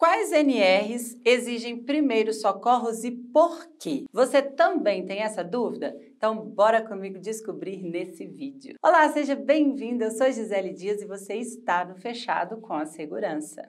Quais NRs exigem primeiros socorros e por quê? Você também tem essa dúvida? Então, bora comigo descobrir nesse vídeo. Olá, seja bem-vindo. Eu sou Gisele Dias e você está no Fechado com a Segurança.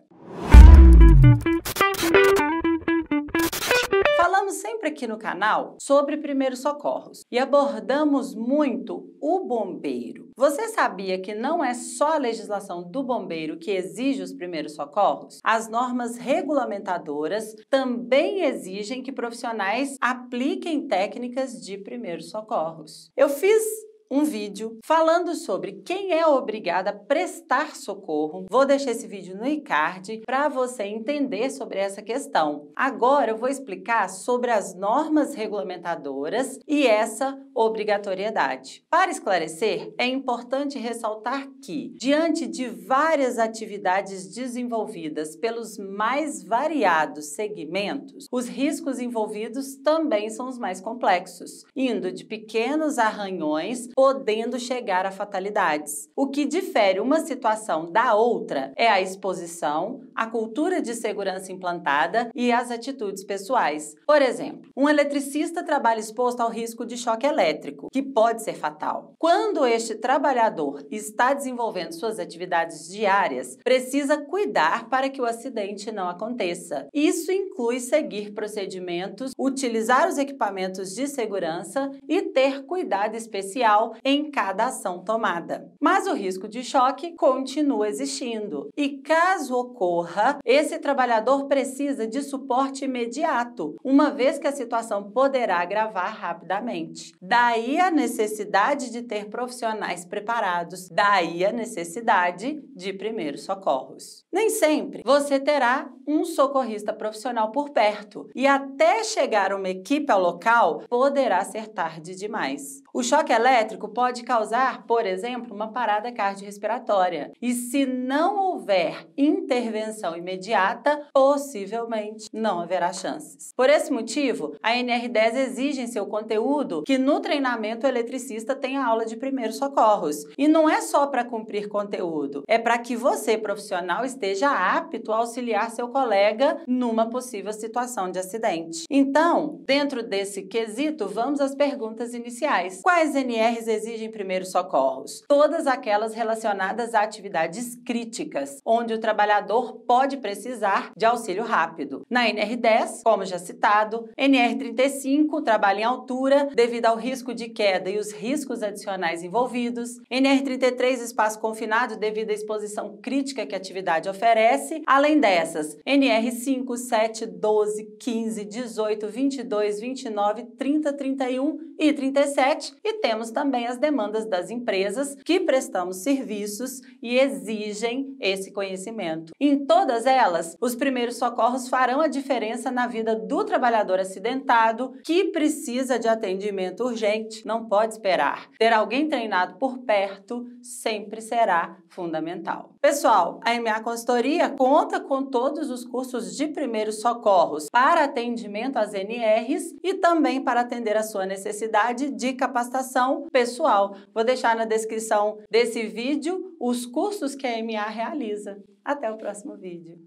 Falamos sempre aqui no canal sobre primeiros socorros e abordamos muito o bombeiro. Você sabia que não é só a legislação do bombeiro que exige os primeiros socorros? As normas regulamentadoras também exigem que profissionais apliquem técnicas de primeiros socorros. Eu fiz um vídeo falando sobre quem é obrigada a prestar socorro. Vou deixar esse vídeo no iCard para você entender sobre essa questão. Agora eu vou explicar sobre as normas regulamentadoras e essa obrigatoriedade. Para esclarecer, é importante ressaltar que, diante de várias atividades desenvolvidas pelos mais variados segmentos, os riscos envolvidos também são os mais complexos, indo de pequenos arranhões podendo chegar a fatalidades. O que difere uma situação da outra é a exposição, a cultura de segurança implantada e as atitudes pessoais. Por exemplo, um eletricista trabalha exposto ao risco de choque elétrico, que pode ser fatal. Quando este trabalhador está desenvolvendo suas atividades diárias, precisa cuidar para que o acidente não aconteça. Isso inclui seguir procedimentos, utilizar os equipamentos de segurança e ter cuidado especial em cada ação tomada. Mas o risco de choque continua existindo e, caso ocorra, esse trabalhador precisa de suporte imediato, uma vez que a situação poderá agravar rapidamente. Daí a necessidade de ter profissionais preparados, daí a necessidade de primeiros socorros. Nem sempre você terá um socorrista profissional por perto e, até chegar uma equipe ao local, poderá ser tarde demais. O choque elétrico pode causar, por exemplo, uma parada cardiorrespiratória. E se não houver intervenção imediata, possivelmente não haverá chances. Por esse motivo, a NR10 exige em seu conteúdo que no treinamento o eletricista tenha aula de primeiros socorros. E não é só para cumprir conteúdo, é para que você, profissional, esteja apto a auxiliar seu colega numa possível situação de acidente. Então, dentro desse quesito, vamos às perguntas iniciais. Quais NRs exigem primeiros socorros, todas aquelas relacionadas a atividades críticas, onde o trabalhador pode precisar de auxílio rápido. Na NR10, como já citado, NR35, trabalho em altura devido ao risco de queda e os riscos adicionais envolvidos, NR33, espaço confinado devido à exposição crítica que a atividade oferece, além dessas, NR5, 7, 12, 15, 18, 22, 29, 30, 31 e 37, e temos também também as demandas das empresas que prestamos serviços e exigem esse conhecimento. Em todas elas, os primeiros socorros farão a diferença na vida do trabalhador acidentado que precisa de atendimento urgente, não pode esperar. Ter alguém treinado por perto sempre será fundamental. Pessoal, a MA Consultoria conta com todos os cursos de primeiros socorros para atendimento às NRs e também para atender a sua necessidade de capacitação pessoal. Vou deixar na descrição desse vídeo os cursos que a MA realiza. Até o próximo vídeo.